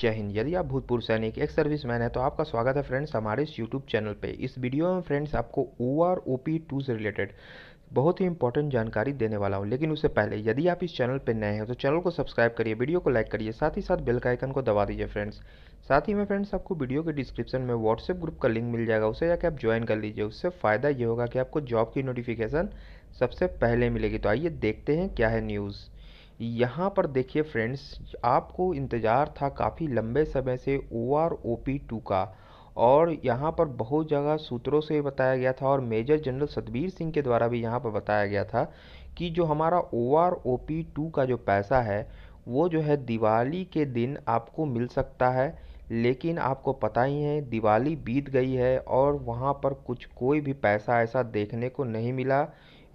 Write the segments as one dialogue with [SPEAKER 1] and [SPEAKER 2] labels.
[SPEAKER 1] जय हिंद यदि आप भूतपूर्व सैनिक एक सर्विस मैन है तो आपका स्वागत है फ्रेंड्स हमारे इस यूट्यूब चैनल पे इस वीडियो में फ्रेंड्स आपको O R O P two से रिलेटेड बहुत ही इंपॉर्टेंट जानकारी देने वाला हूँ लेकिन उससे पहले यदि आप इस चैनल पर नए हैं तो चैनल को सब्सक्राइब करिए वीडियो को लाइक करिए साथ ही साथ बेल का आइकन को दबा दीजिए फ्रेंड्स साथ ही में फ्रेंड्स आपको वीडियो के डिस्क्रिप्शन में व्हाट्सएप ग्रुप का लिंक मिल जाएगा उसे जाकर आप ज्वाइन कर लीजिए उससे फ़ायदा ये होगा कि आपको जॉब की नोटिफिकेशन सबसे पहले मिलेगी तो आइए देखते हैं क्या है न्यूज़ यहाँ पर देखिए फ्रेंड्स आपको इंतज़ार था काफ़ी लंबे समय से O R O P two का और यहाँ पर बहुत जगह सूत्रों से बताया गया था और मेजर जनरल सतबीर सिंह के द्वारा भी यहाँ पर बताया गया था कि जो हमारा O R O P two का जो पैसा है वो जो है दिवाली के दिन आपको मिल सकता है लेकिन आपको पता ही है दिवाली बीत गई है और वहाँ पर कुछ कोई भी पैसा ऐसा देखने को नहीं मिला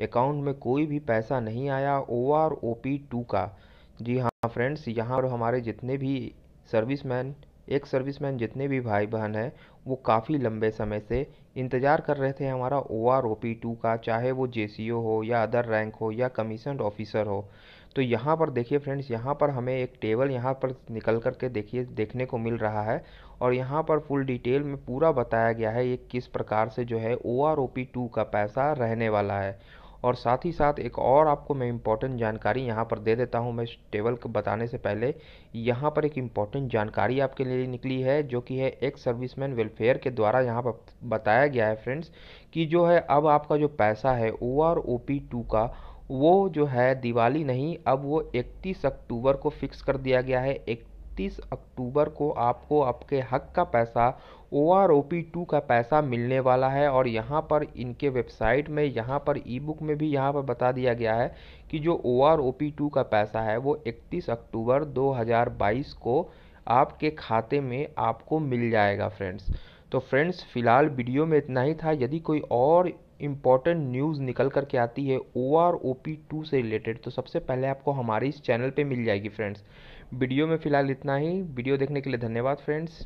[SPEAKER 1] अकाउंट में कोई भी पैसा नहीं आया O R O P two का जी हाँ फ्रेंड्स यहाँ और हमारे जितने भी सर्विसमैन एक सर्विसमैन जितने भी भाई बहन हैं वो काफ़ी लंबे समय से इंतज़ार कर रहे थे हमारा O R O P two का चाहे वो जे सी ओ हो या अदर रैंक हो या कमीशन ऑफिसर हो तो यहाँ पर देखिए फ्रेंड्स यहाँ पर हमें एक टेबल यहाँ पर निकल कर के देखिए देखने को मिल रहा है और यहाँ पर फुल डिटेल में पूरा बताया गया है ये किस प्रकार से जो है O R O P two का पैसा रहने वाला है और साथ ही साथ एक और आपको मैं इम्पॉर्टेंट जानकारी यहाँ पर दे देता हूँ मैं इस टेबल को बताने से पहले यहाँ पर एक इम्पॉर्टेंट जानकारी आपके लिए निकली है जो कि है एक सर्विसमैन वेलफेयर के द्वारा यहाँ पर बताया गया है फ्रेंड्स कि जो है अब आपका जो पैसा है O R O P two का वो जो है दिवाली नहीं अब वो इकतीस अक्टूबर को फिक्स कर दिया गया है इकतीस अक्टूबर को आपको आपके हक का पैसा O R O P two का पैसा मिलने वाला है और यहाँ पर इनके वेबसाइट में यहाँ पर ई बुक में भी यहाँ पर बता दिया गया है कि जो O R O P two का पैसा है वो इकतीस अक्टूबर दो हज़ार बाईस को आपके खाते में आपको मिल जाएगा फ्रेंड्स तो फ्रेंड्स फ़िलहाल वीडियो में इतना ही था यदि कोई और इम्पॉर्टेंट न्यूज़ निकल कर के आती है O R O P two से रिलेटेड तो सबसे पहले आपको हमारे इस चैनल पे मिल जाएगी फ्रेंड्स वीडियो में फ़िलहाल इतना ही वीडियो देखने के लिए धन्यवाद फ्रेंड्स